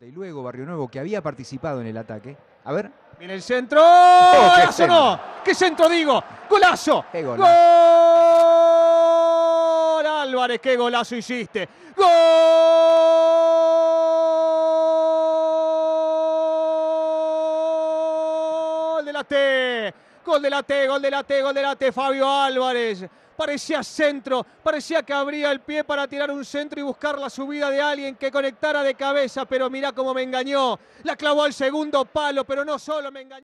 Y luego Barrio Nuevo, que había participado en el ataque. A ver. Viene el centro. Oh, ¡Golazo ¡Qué centro digo! ¡Golazo! ¡Qué golazo! gol Álvarez, qué golazo hiciste. ¡Gol! De la Gol de la T, gol de la T, gol de la T, Fabio Álvarez. Parecía centro, parecía que abría el pie para tirar un centro y buscar la subida de alguien que conectara de cabeza, pero mirá cómo me engañó. La clavó al segundo palo, pero no solo me engañó.